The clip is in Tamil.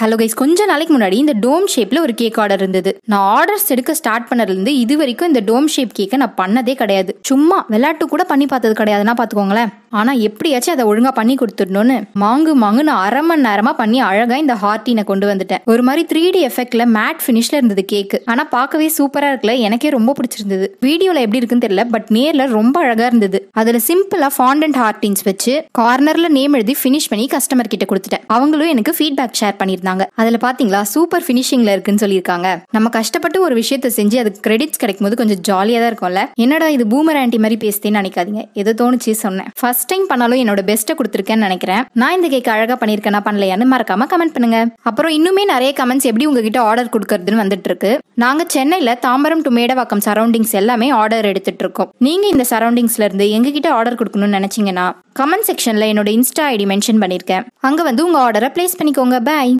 ஹலோ கைஸ் கொஞ்ச நாளைக்கு முன்னாடி இந்த டோம் ஷேப்பில் ஒரு கேக் ஆர்டர் இருந்தது நான் ஆர்டர்ஸ் எடுக்க ஸ்டார்ட் பண்ணதுலேருந்து இது வரைக்கும் இந்த டோம் ஷேப் கேக்கை நான் பண்ணதே கிடையாது சும்மா விளையாட்டு கூட பண்ணி பார்த்தது கிடையாதுன்னா பார்த்துக்கோங்களேன் ஆனால் எப்படியாச்சும் அதை ஒழுங்காக பண்ணி கொடுத்துடணும்னு மாங்கு மாங்குன்னு அரை மணி நேரமாக பண்ணி அழகாக இந்த ஹார்ட்டினை கொண்டு வந்துட்டேன் ஒரு மாதிரி த்ரீ டி எஃபெக்ட்ல மேட் பினிஷ்ல இருந்தது கேக்கு ஆனால் பார்க்கவே சூப்பராக இருக்கல எனக்கே ரொம்ப பிடிச்சிருந்தது வீடியோவில் எப்படி இருக்குன்னு தெரியல பட் நேரில் ரொம்ப அழகாக இருந்தது அதில் சிம்பிளாக ஃபாண்டன்ட் ஹார்டின்ஸ் வச்சு கார்னரில் நேம் எழுதி ஃபினிஷ் பண்ணி கஸ்டமர் கிட்ட கொடுத்துட்டேன் அவங்களும் எனக்கு ஃபீட்பேக் ஷேர் பண்ணியிருந்தாங்க அதில் பாத்தீங்களா சூப்பர் ஃபினிஷிங்கில் இருக்குன்னு சொல்லியிருக்காங்க நம்ம கஷ்டப்பட்டு ஒரு விஷயத்த செஞ்சு அதுக்கு கிரெடிட்ஸ் கிடைக்கும் போது கொஞ்சம் ஜாலியாக தான் இருக்கும்ல என்னடா இது பூமர் ஆண்டி மாதிரி பேசுதேன்னு நினைக்காதீங்க ஏதோ தோணுச்சு சொன்னேன் ஃபர்ஸ்ட் ஃபர்ஸ்ட் டைம் பண்ணாலும் என்னோட பெஸ்ட்டை கொடுத்துருக்கேன்னு நினைக்கிறேன் நான் இந்த கேக் அழகாக பண்ணியிருக்கேன் பண்ணலையான்னு மறக்காம கமெண்ட் பண்ணுங்க அப்புறம் இன்னுமே நிறைய கமெண்ட்ஸ் எப்படி உங்ககிட்ட ஆர்டர் கொடுக்கறதுன்னு வந்துட்டு இருக்கு நாங்கள் சென்னையில் தாம்பரம் டு மேடவாக்கம் சரௌண்டிங்ஸ் எல்லாமே ஆர்டர் எடுத்துட்டு இருக்கோம் நீங்கள் இந்த சரௌண்டிங்ஸ்ல இருந்து எங்ககிட்ட ஆர்டர் கொடுக்கணும்னு நினைச்சீங்கன்னா கமெண்ட் செக்ஷனில் என்னோட இன்ஸ்டா ஐடி மென்ஷன் பண்ணியிருக்கேன் அங்கே வந்து உங்கள் ஆர்டரை பிளேஸ் பண்ணிக்கோங்க பாய்